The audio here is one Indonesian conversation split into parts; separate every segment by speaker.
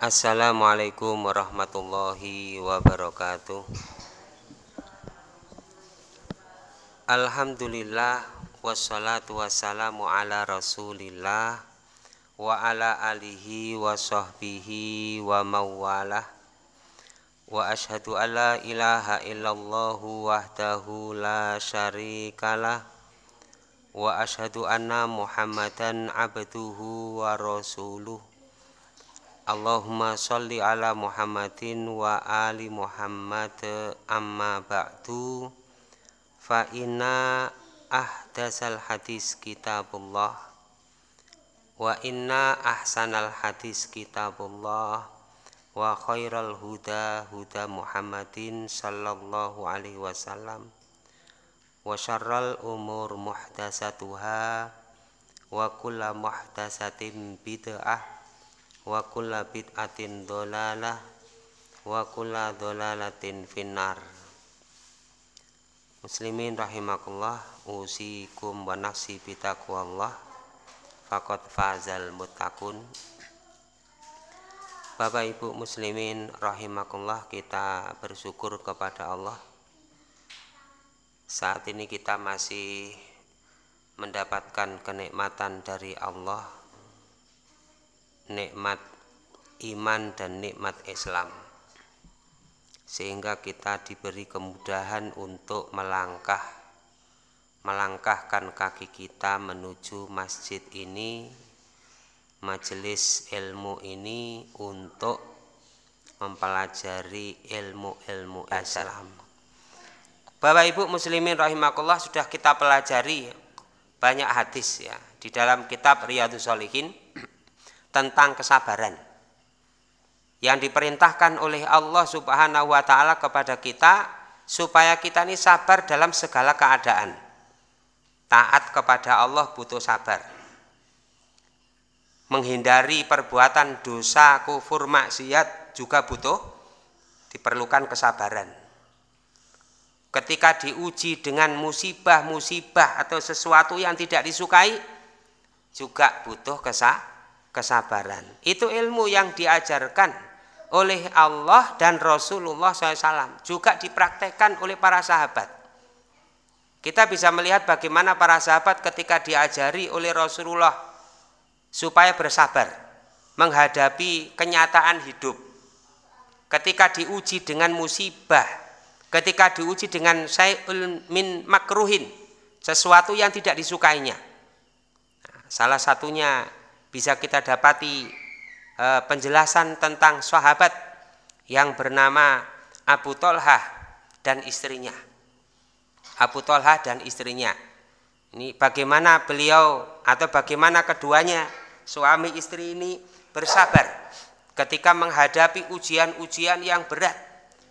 Speaker 1: Assalamualaikum warahmatullahi wabarakatuh Alhamdulillah Wassalatu wassalamu ala rasulillah Wa ala alihi wa sahbihi wa mawalah Wa ashadu alla ilaha illallahu wahdahu la syarikalah Wa ashadu anna muhammadan abduhu wa rasuluh Allahumma sholli ala Muhammadin wa ali Muhammad amma ba'du fa inna ahdasal hadis kitabullah wa inna ahsanal hadis kitabullah wa khairal huda huda Muhammadin sallallahu alaihi wasallam wa syarral umur muhdasatuha wa kullu muhdatsatin bid'ah wa kulla bid'atin dolalah wa kulla dolalatin finnar muslimin rahimakullah usikum wa nafsi Allah fakot fazal mutakun Bapak Ibu muslimin rahimakullah kita bersyukur kepada Allah saat ini kita masih mendapatkan kenikmatan dari Allah nikmat iman dan nikmat Islam sehingga kita diberi kemudahan untuk melangkah melangkahkan kaki kita menuju masjid ini majelis ilmu ini untuk mempelajari ilmu-ilmu Islam Bapak Ibu muslimin rahimakullah sudah kita pelajari banyak hadis ya di dalam kitab Riyadhus Shalihin tentang kesabaran yang diperintahkan oleh Allah Subhanahu wa taala kepada kita supaya kita ini sabar dalam segala keadaan. Taat kepada Allah butuh sabar. Menghindari perbuatan dosa, kufur, maksiat juga butuh diperlukan kesabaran. Ketika diuji dengan musibah-musibah atau sesuatu yang tidak disukai juga butuh kesabaran kesabaran. Itu ilmu yang diajarkan oleh Allah dan Rasulullah SAW juga dipraktekkan oleh para sahabat. Kita bisa melihat bagaimana para sahabat ketika diajari oleh Rasulullah supaya bersabar menghadapi kenyataan hidup. Ketika diuji dengan musibah, ketika diuji dengan sayul min makruhin, sesuatu yang tidak disukainya. Nah, salah satunya bisa kita dapati e, penjelasan tentang sahabat yang bernama Abu Tolhah dan istrinya. Abu Tolhah dan istrinya. Ini bagaimana beliau atau bagaimana keduanya suami istri ini bersabar ketika menghadapi ujian-ujian yang berat,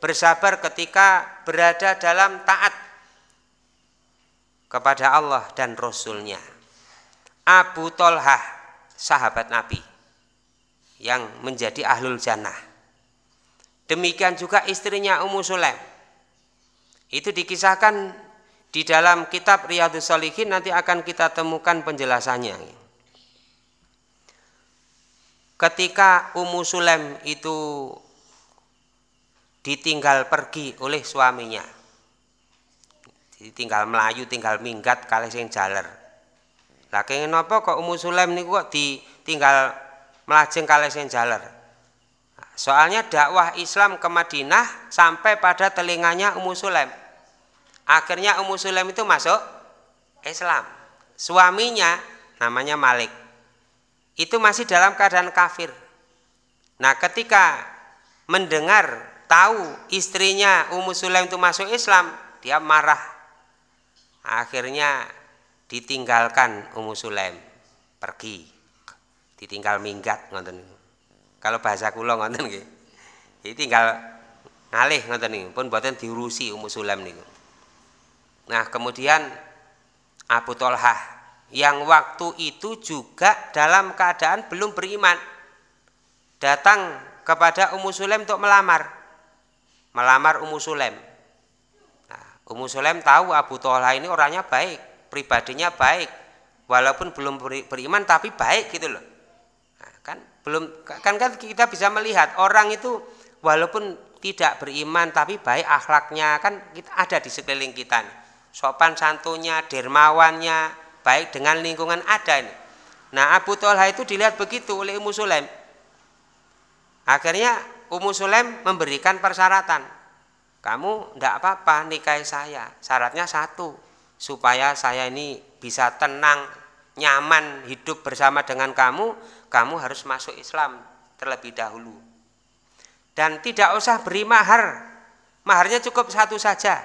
Speaker 1: bersabar ketika berada dalam taat kepada Allah dan Rasulnya. Abu Tolhah sahabat Nabi yang menjadi ahlul jannah. Demikian juga istrinya Ummu Sulaim. Itu dikisahkan di dalam kitab Riyadhus Shalihin nanti akan kita temukan penjelasannya. Ketika Ummu Sulaim itu ditinggal pergi oleh suaminya. Ditinggal Melayu, tinggal minggat kali sing jaler lah kenging napa kok Ummu Sulaim niku kok ditinggal melajeng kalih sing jaler. Soalnya dakwah Islam ke Madinah sampai pada telinganya Ummu Sulaim. Akhirnya Ummu Sulaim itu masuk Islam. Suaminya namanya Malik. Itu masih dalam keadaan kafir. Nah, ketika mendengar tahu istrinya Ummu Sulaim itu masuk Islam, dia marah. Akhirnya ditinggalkan Ummu Sulaim pergi ditinggal minggat ngoten kalau bahasa kula ngoten nggih ditinggal ngalih ngoten niku pun mboten diurusi Ummu Sulaim niku nah kemudian Abu Tolhah yang waktu itu juga dalam keadaan belum beriman datang kepada Ummu Sulaim untuk melamar melamar Ummu Sulaim nah, Ummu Sulaim tahu Abu Tolhah ini orangnya baik pribadinya baik walaupun belum beriman tapi baik gitu loh nah, kan belum kan kan kita bisa melihat orang itu walaupun tidak beriman tapi baik akhlaknya kan kita ada di sekeliling kita nih. sopan santunnya dermawannya baik dengan lingkungan ada ini nah Abu Talha itu dilihat begitu oleh Ummu Sulaim akhirnya Ummu Sulaim memberikan persyaratan kamu tidak apa-apa nikahi saya syaratnya satu supaya saya ini bisa tenang, nyaman hidup bersama dengan kamu, kamu harus masuk Islam terlebih dahulu. Dan tidak usah beri mahar, maharnya cukup satu saja,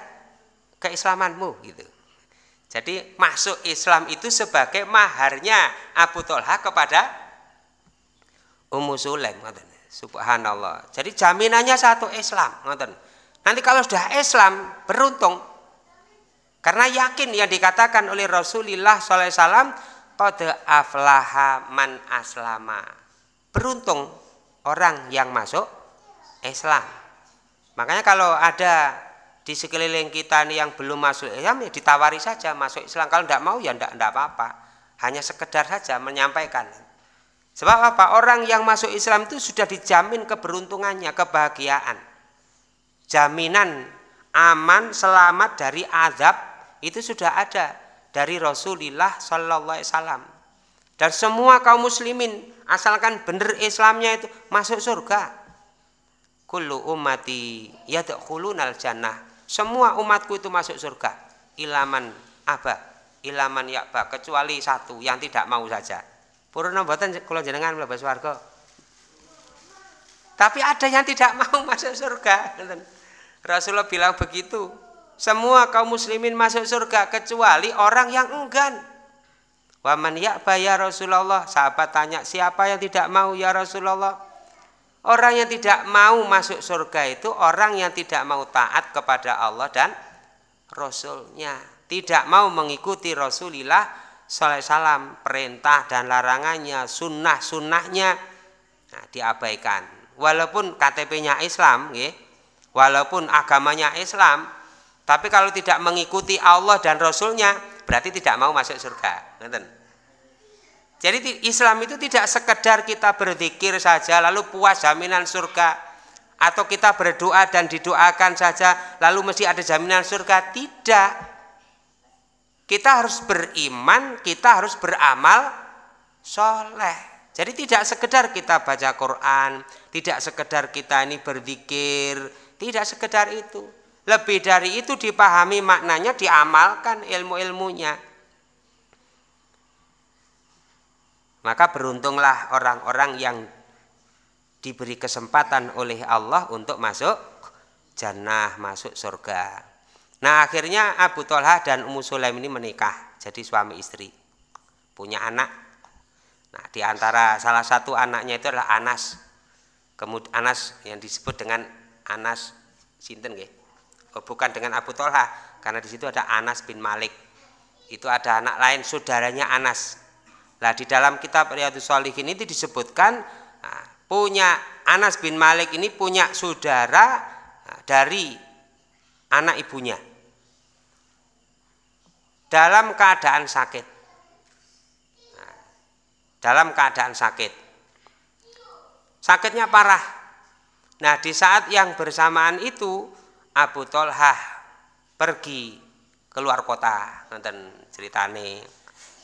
Speaker 1: keislamanmu gitu. Jadi masuk Islam itu sebagai maharnya Abu Tolha kepada Ummu Sulaim, Subhanallah. Jadi jaminannya satu Islam, Nanti kalau sudah Islam beruntung, karena yakin yang dikatakan oleh Rasulullah SAW, kode aflaha man aslama. Beruntung orang yang masuk Islam. Makanya kalau ada di sekeliling kita nih yang belum masuk Islam ya ditawari saja masuk Islam. Kalau tidak mau ya tidak apa-apa. Hanya sekedar saja menyampaikan. Sebab apa? Orang yang masuk Islam itu sudah dijamin keberuntungannya, kebahagiaan. Jaminan aman, selamat dari azab itu sudah ada dari Rasulullah Sallallahu Alaihi Wasallam. Dan semua kaum muslimin asalkan benar Islamnya itu masuk surga. Kullu ummati yadkhulunal jannah. Semua umatku itu masuk surga. Ilaman apa? Ilaman ya yakba kecuali satu yang tidak mau saja. Purna mboten kula jenengan mlebu swarga. Tapi ada yang tidak mau masuk surga. Rasulullah bilang begitu. Semua kaum muslimin masuk surga kecuali orang yang enggan. Waman ya'ba ya Rasulullah. Sahabat tanya, siapa yang tidak mau ya Rasulullah? Orang yang tidak mau masuk surga itu orang yang tidak mau taat kepada Allah dan Rasulnya. Tidak mau mengikuti Rasulullah SAW, perintah dan larangannya, sunnah-sunnahnya nah, diabaikan. Walaupun KTP-nya Islam, ya, walaupun agamanya Islam, tapi kalau tidak mengikuti Allah dan Rasulnya, berarti tidak mau masuk surga. Jadi Islam itu tidak sekedar kita berzikir saja lalu puas jaminan surga atau kita berdoa dan didoakan saja lalu mesti ada jaminan surga. Tidak. Kita harus beriman, kita harus beramal soleh. Jadi tidak sekedar kita baca Quran, tidak sekedar kita ini berzikir, tidak sekedar itu. Lebih dari itu dipahami maknanya, diamalkan ilmu-ilmunya. Maka beruntunglah orang-orang yang diberi kesempatan oleh Allah untuk masuk jannah, masuk surga. Nah akhirnya Abu Talha dan Ummu Sulaim ini menikah, jadi suami istri, punya anak. Nah di antara salah satu anaknya itu adalah Anas. Kemudian Anas yang disebut dengan Anas Sinten gitu Oh, bukan dengan Abu Tolha karena di situ ada Anas bin Malik itu ada anak lain saudaranya Anas lah di dalam kitab Riyadus Shalihin itu disebutkan nah, punya Anas bin Malik ini punya saudara nah, dari anak ibunya dalam keadaan sakit nah, dalam keadaan sakit sakitnya parah nah di saat yang bersamaan itu Abu Tolhah pergi keluar kota nonton ceritane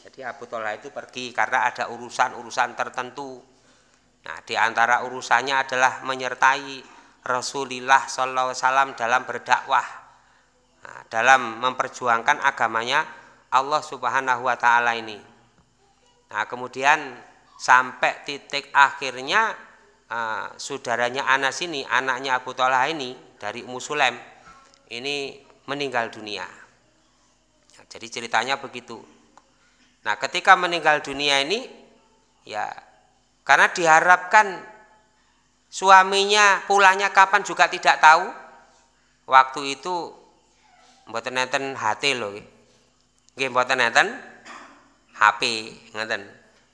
Speaker 1: jadi Abu Tolhah itu pergi karena ada urusan-urusan tertentu nah diantara urusannya adalah menyertai Rasulullah SAW dalam berdakwah nah, dalam memperjuangkan agamanya Allah Subhanahu Wa Taala ini nah kemudian sampai titik akhirnya uh, saudaranya Anas ini, anaknya Abu Talha ini dari Ummu Sulaim ini meninggal dunia. Nah, jadi ceritanya begitu. Nah, ketika meninggal dunia ini ya karena diharapkan suaminya pulangnya kapan juga tidak tahu. Waktu itu mboten nenten hati lho nggih. Nggih mboten nenten HP ngoten.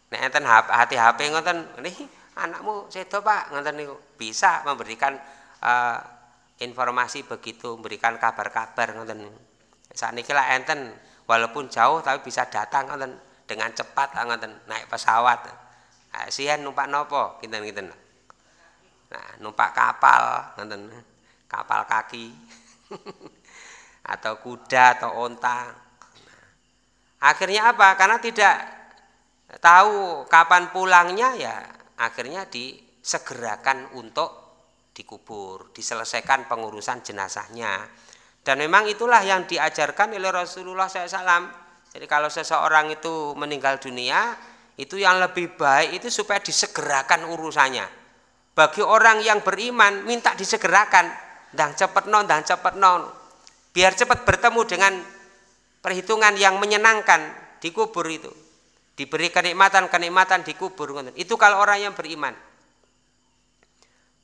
Speaker 1: Nek enten HP HP ngoten niki anakmu sedo pak ngantar niku bisa memberikan uh, informasi begitu memberikan kabar-kabar nih saat niki lah enten walaupun jauh tapi bisa datang ngantar dengan cepat ngantar naik pesawat nah, sian numpak nopo kinten kinten nah numpak kapal ngantar kapal kaki atau kuda atau onta nah, akhirnya apa karena tidak tahu kapan pulangnya ya akhirnya disegerakan untuk dikubur, diselesaikan pengurusan jenazahnya. Dan memang itulah yang diajarkan oleh Rasulullah SAW. Jadi kalau seseorang itu meninggal dunia, itu yang lebih baik itu supaya disegerakan urusannya. Bagi orang yang beriman, minta disegerakan. Dan cepat non, dan cepat non. Biar cepat bertemu dengan perhitungan yang menyenangkan dikubur itu diberi kenikmatan-kenikmatan dikubur Itu kalau orang yang beriman.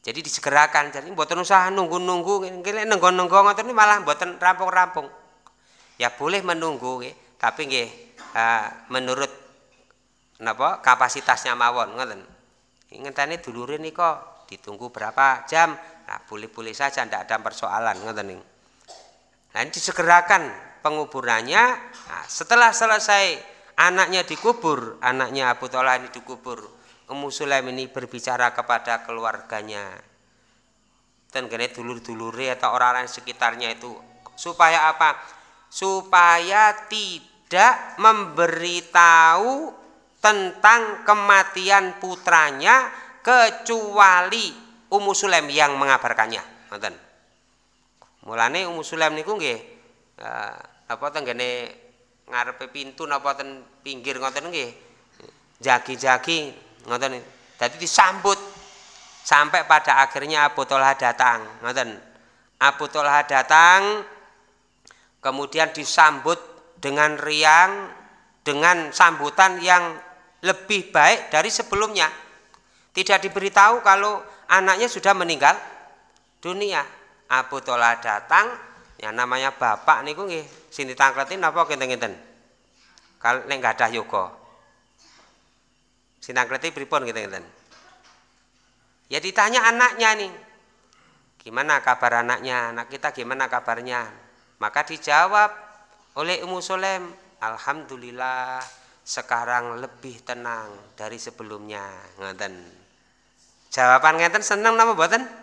Speaker 1: Jadi disegerakan, jadi buat usaha nunggu-nunggu, nunggu-nunggu ini malah buatan rampung-rampung. Ya boleh menunggu tapi nggih eh, menurut apa kapasitasnya mawon ngoten. Ngenteni dulure nika ditunggu berapa jam, nah boleh-boleh saja tidak ada persoalan ngoten nanti segerakan disegerakan penguburannya, nah, setelah selesai Anaknya dikubur, anaknya Abu Talha ini dikubur. Ummu Sulaim ini berbicara kepada keluarganya. Dan gene dulur-dulure atau orang-orang sekitarnya itu supaya apa? Supaya tidak memberitahu tentang kematian putranya kecuali Ummu Sulaim yang mengabarkannya. Ngoten. Mulane Ummu Sulaim niku nggih eh, apa tenggene ngarepe pintu napa ten pinggir ngoten nggih. Jagi-jagi ngoten. Dadi disambut sampai pada akhirnya Abu Tolha datang, ngoten. Abu Tolha datang kemudian disambut dengan riang dengan sambutan yang lebih baik dari sebelumnya. Tidak diberitahu kalau anaknya sudah meninggal dunia. Abu Tolha datang Ya namanya bapak niku nggih sing ditangkleti napa kinten-kinten kalau nek ada yoga sing tangkleti pripun kinten-kinten ya ditanya anaknya nih gimana kabar anaknya anak kita gimana kabarnya maka dijawab oleh Ummu Solem alhamdulillah sekarang lebih tenang dari sebelumnya ngeten jawaban ngeten seneng napa buatan?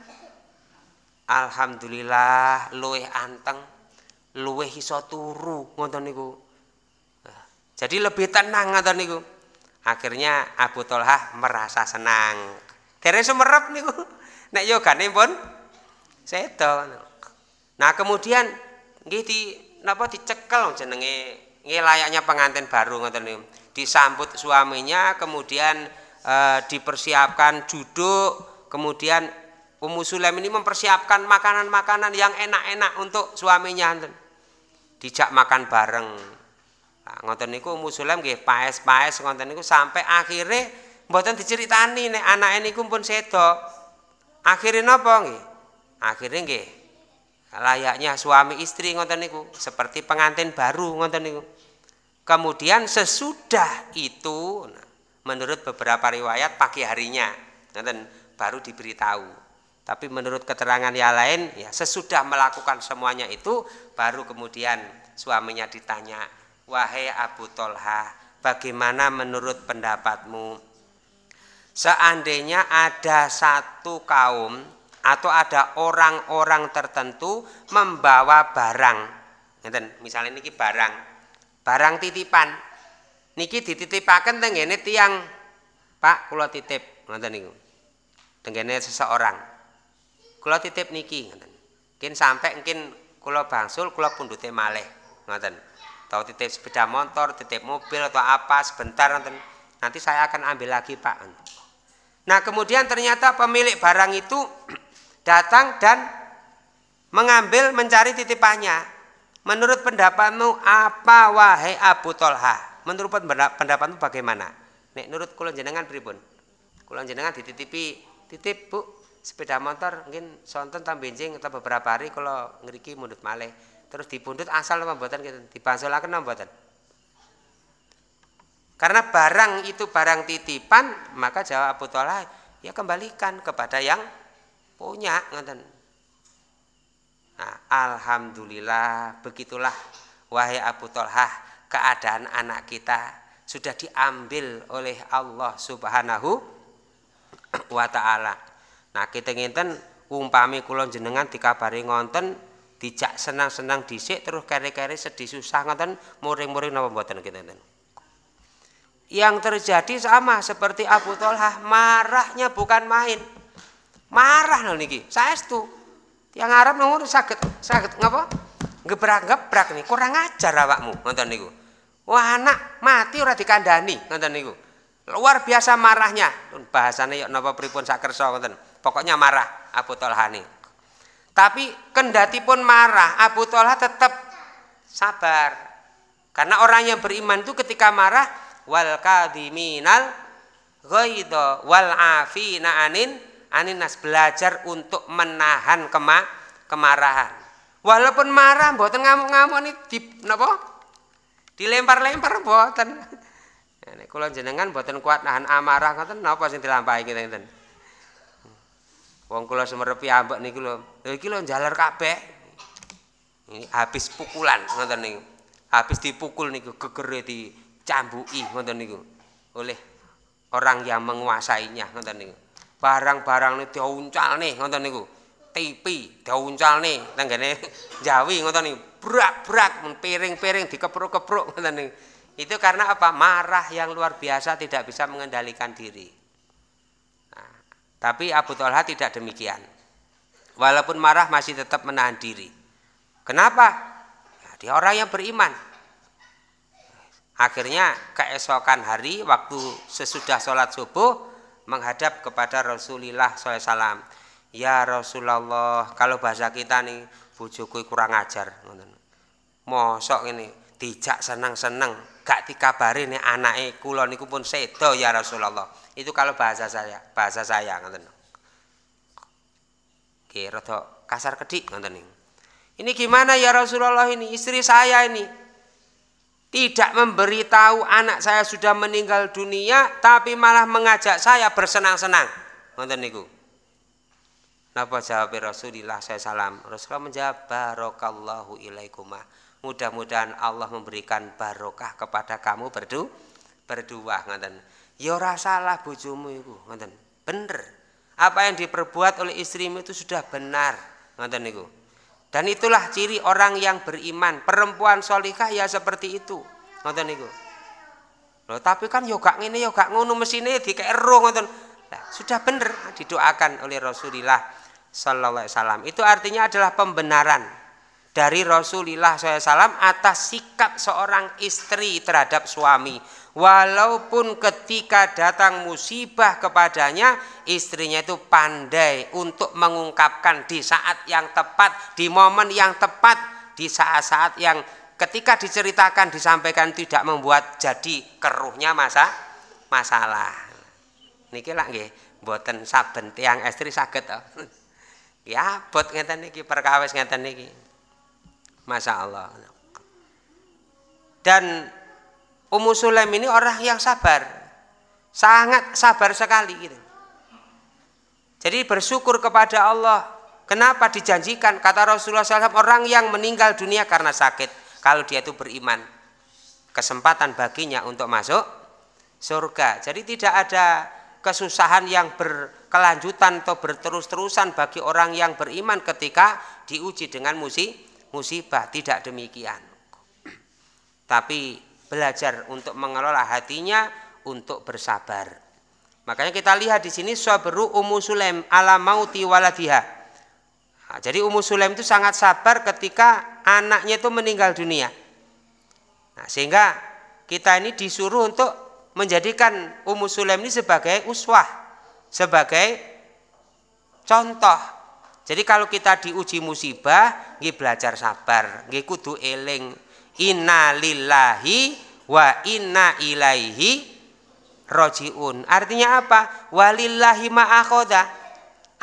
Speaker 1: Alhamdulillah luweh anteng, luweh iso turu ngoten niku. Eh, jadi lebih tenang ngoten niku. Akhirnya Abu Tolha merasa senang. Dari sumerep niku. Nek yogane pun seda Nah, kemudian nggih di napa dicekel jenenge nggih layaknya pengantin baru ngoten niku. Disambut suaminya, kemudian e, dipersiapkan duduk, kemudian Ummu Sulaim ini mempersiapkan makanan-makanan yang enak-enak untuk suaminya Dijak makan bareng. Nah, ngonten niku Ummu Sulaim nggih paes-paes ngonten niku sampai akhirnya mboten diceritani nek anake niku pun sedo. Akhirnya napa nggih? Akhirnya nggih layaknya suami istri ngonten niku seperti pengantin baru ngonten niku. Kemudian sesudah itu nah, menurut beberapa riwayat pagi harinya nonton baru diberitahu tapi menurut keterangan yang lain, ya sesudah melakukan semuanya itu, baru kemudian suaminya ditanya, wahai Abu Tolha, bagaimana menurut pendapatmu? Seandainya ada satu kaum atau ada orang-orang tertentu membawa barang, misalnya ini barang, barang titipan, niki dititipakan tengene tiang, Pak, kulo titip, nanti niku. Tengene seseorang kula titip niki ngoten mungkin sampai mungkin kula bangsul kula pundute malih ngoten Tau titip sepeda motor titip mobil atau apa sebentar ngoten nanti saya akan ambil lagi Pak nah kemudian ternyata pemilik barang itu datang dan mengambil mencari titipannya menurut pendapatmu apa wahai Abu Tolha menurut pendapatmu bagaimana nek menurut kulon jenengan pribun kulon jenengan dititipi titip bu sepeda motor mungkin sonten tambinjing benjing atau beberapa hari kalau ngeriki mundut malih terus dipundut asal apa kita gitu dibasulaken nama buatan? karena barang itu barang titipan maka jawab Abu Tola ya kembalikan kepada yang punya ngeten nah, alhamdulillah begitulah wahai Abu Tola keadaan anak kita sudah diambil oleh Allah Subhanahu wa taala Nah, kita nginten umpami kulon jenengan dikabari ngonten dijak senang-senang disik terus kere-kere sedih susah ngonten muring-muring napa mboten nginten. Yang terjadi sama seperti Abu Thalhah, marahnya bukan main. Marah nol niki, Saya itu yang Arab nunggu sakit sakit ngapa? Gebrak-gebrak nih, kurang ajar awakmu ngoten niku. Wah anak mati ora dikandani ngoten niku. Luar biasa marahnya. Bahasane yo napa pripun sakersa ngoten. Pokoknya marah Abu Talha ini. Tapi kendati pun marah, Abu Talha tetap sabar. Karena orang yang beriman itu ketika marah wal kadiminal ghaidha wal afina anin nas belajar untuk menahan kema kemarahan. Walaupun marah mboten ngamuk-ngamuk ini di napa? Dilempar-lempar mboten. Ini nah, kula jenengan buatan kuat nahan amarah ngoten napa sing dilampahi kita ngeten. Wong kula semerepi ambek niku lho. Lha iki lho jalar kabeh. Ini habis pukulan ngoten niku. Habis dipukul niku gegere dicambuki ngoten niku. Oleh orang yang menguasainya ngoten niku. Barang-barang niku nih, ngoten niku. TV nih, tenggene Jawi ngoten niku. Brak-brak piring-piring dikepruk-kepruk ngoten niku. Itu karena apa? Marah yang luar biasa tidak bisa mengendalikan diri. Tapi Abu Talha tidak demikian. Walaupun marah masih tetap menahan diri. Kenapa? Nah, dia orang yang beriman. Akhirnya keesokan hari waktu sesudah sholat subuh menghadap kepada Rasulullah SAW. Ya Rasulullah, kalau bahasa kita nih bujuku kurang ajar. Mosok ini dijak senang senang gak dikabari nih anaknya kulon niku pun sedo ya Rasulullah itu kalau bahasa saya bahasa saya ngoten Oke, rada kasar kedik ngoten ini gimana ya Rasulullah ini istri saya ini tidak memberitahu anak saya sudah meninggal dunia tapi malah mengajak saya bersenang-senang ngoten niku Napa jawab Rasulullah SAW? Rasulullah menjawab, Barokallahu ilaikumah. Mudah-mudahan Allah memberikan barokah kepada kamu berdu, berdua. Ngeten. Ya rasalah bojomu iku, ngeten. Bener. Apa yang diperbuat oleh istrimu itu sudah benar, ngeten niku. Dan itulah ciri orang yang beriman. Perempuan solihah ya seperti itu, ngeten niku. Loh, tapi kan yo gak ngene yo gak ngono mesine dikeru ngeten. Nah, sudah benar didoakan oleh Rasulullah Sallallahu Alaihi Wasallam. Itu artinya adalah pembenaran dari Rasulullah SAW atas sikap seorang istri terhadap suami. Walaupun ketika datang musibah kepadanya, istrinya itu pandai untuk mengungkapkan di saat yang tepat, di momen yang tepat, di saat-saat yang ketika diceritakan disampaikan tidak membuat jadi keruhnya masa masalah. Niki lah nggih, mboten saben tiang istri sakit. Ki ya, abot ngeten niki perkawis ngeten niki. Masya Allah. Dan Ummu Sulaim ini orang yang sabar. Sangat sabar sekali gitu. Jadi bersyukur kepada Allah. Kenapa dijanjikan? Kata Rasulullah SAW, orang yang meninggal dunia karena sakit. Kalau dia itu beriman. Kesempatan baginya untuk masuk surga. Jadi tidak ada kesusahan yang ber, kelanjutan atau berterus-terusan bagi orang yang beriman ketika diuji dengan musibah. Tidak demikian. Tapi belajar untuk mengelola hatinya untuk bersabar. Makanya kita lihat di sini sabru Ummu Sulaim ala mauti waladiha. Nah, jadi Ummu Sulaim itu sangat sabar ketika anaknya itu meninggal dunia. Nah, sehingga kita ini disuruh untuk menjadikan Ummu Sulaim ini sebagai uswah sebagai contoh. Jadi kalau kita diuji musibah, nggih belajar sabar, nggih kudu eling. innalillahi wa inna ilaihi rojiun. Artinya apa? Walillahi ma'akhoda.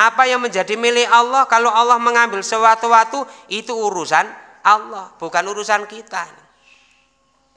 Speaker 1: Apa yang menjadi milik Allah kalau Allah mengambil sesuatu-sesuatu itu urusan Allah, bukan urusan kita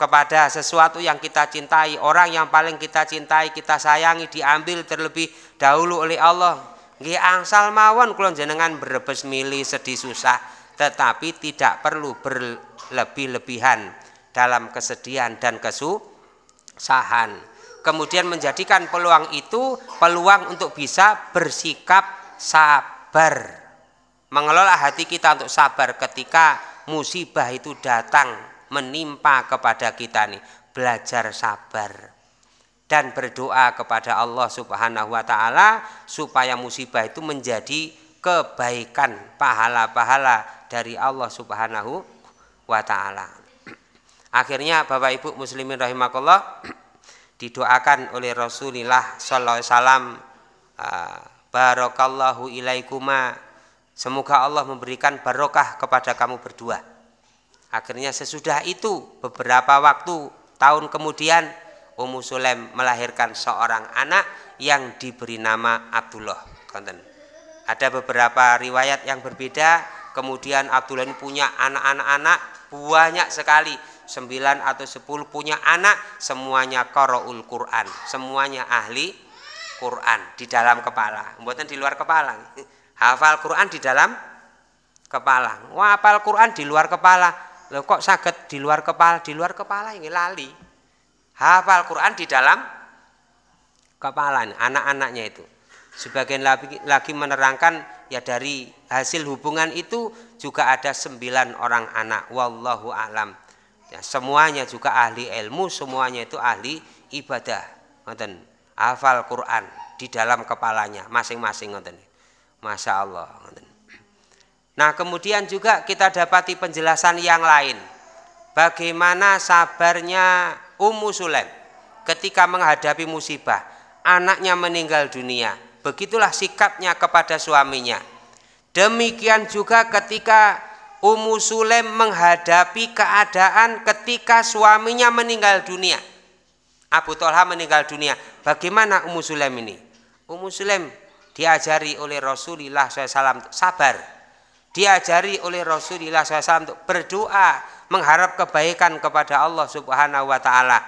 Speaker 1: kepada sesuatu yang kita cintai, orang yang paling kita cintai, kita sayangi diambil terlebih dahulu oleh Allah. Nggih angsal mawon kula jenengan brebes milih sedih susah, tetapi tidak perlu berlebih-lebihan dalam kesedihan dan kesusahan. Kemudian menjadikan peluang itu peluang untuk bisa bersikap sabar. Mengelola hati kita untuk sabar ketika musibah itu datang menimpa kepada kita nih. Belajar sabar dan berdoa kepada Allah Subhanahu wa taala supaya musibah itu menjadi kebaikan, pahala-pahala dari Allah Subhanahu wa taala. Akhirnya Bapak Ibu muslimin rahimakallah didoakan oleh Rasulullah sallallahu alaihi wasallam ah, barakallahu ilaikuma semoga Allah memberikan barokah kepada kamu berdua. Akhirnya sesudah itu beberapa waktu tahun kemudian Ummu Sulaim melahirkan seorang anak yang diberi nama Abdullah. Ada beberapa riwayat yang berbeda, kemudian Abdullah ini punya anak-anak-anak banyak sekali. sembilan atau sepuluh punya anak semuanya qaraul Quran, semuanya ahli Quran di dalam kepala, bukan di luar kepala. Hafal Quran di dalam kepala. Wah, hafal Quran di luar kepala Loh kok sakit di luar kepala? Di luar kepala ini lali. Hafal Quran di dalam kepala anak-anaknya itu. Sebagian lagi, menerangkan ya dari hasil hubungan itu juga ada sembilan orang anak. Wallahu alam. Ya, semuanya juga ahli ilmu, semuanya itu ahli ibadah. Ngoten. Hafal Quran di dalam kepalanya masing-masing ngoten. Masya Allah ngoten. Nah, kemudian juga kita dapati penjelasan yang lain. Bagaimana sabarnya Ummu Sulaim ketika menghadapi musibah, anaknya meninggal dunia. Begitulah sikapnya kepada suaminya. Demikian juga ketika Ummu Sulaim menghadapi keadaan ketika suaminya meninggal dunia. Abu Talha meninggal dunia. Bagaimana Ummu Sulaim ini? Ummu Sulaim diajari oleh Rasulullah SAW sabar diajari oleh Rasulullah SAW untuk berdoa mengharap kebaikan kepada Allah Subhanahu wa taala.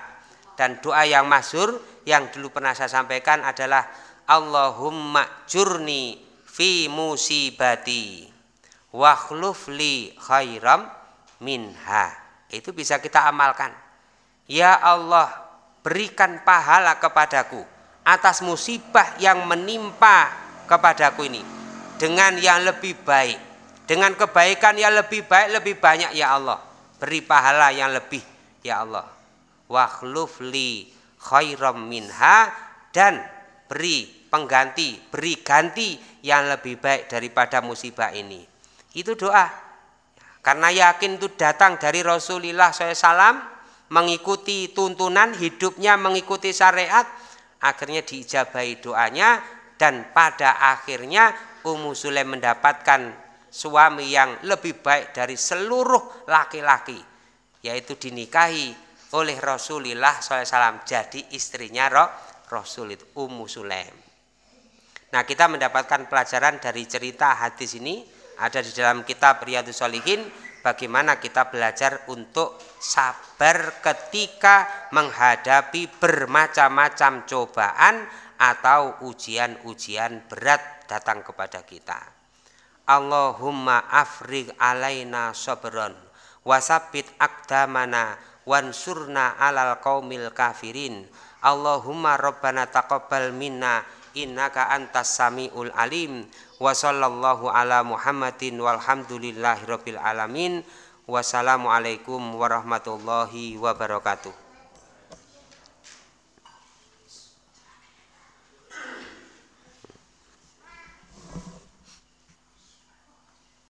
Speaker 1: Dan doa yang masyhur yang dulu pernah saya sampaikan adalah Allahumma jurni fi musibati wa li khairam minha. Itu bisa kita amalkan. Ya Allah, berikan pahala kepadaku atas musibah yang menimpa kepadaku ini dengan yang lebih baik dengan kebaikan yang lebih baik lebih banyak ya Allah beri pahala yang lebih ya Allah wakhluf li khairam minha dan beri pengganti beri ganti yang lebih baik daripada musibah ini itu doa karena yakin itu datang dari Rasulullah SAW mengikuti tuntunan hidupnya mengikuti syariat akhirnya diijabahi doanya dan pada akhirnya Ummu Sulaim mendapatkan suami yang lebih baik dari seluruh laki-laki yaitu dinikahi oleh Rasulullah SAW jadi istrinya roh Rasul itu Ummu Sulaim. Nah kita mendapatkan pelajaran dari cerita hadis ini ada di dalam kitab Riyadus Solihin bagaimana kita belajar untuk sabar ketika menghadapi bermacam-macam cobaan atau ujian-ujian berat datang kepada kita. Allahumma afrig alaina sabron wasabit akdamana wansurna alal qaumil kafirin Allahumma rabbana taqabbal minna innaka antas samiul alim wa sallallahu ala muhammadin walhamdulillahi rabbil alamin wassalamualaikum warahmatullahi wabarakatuh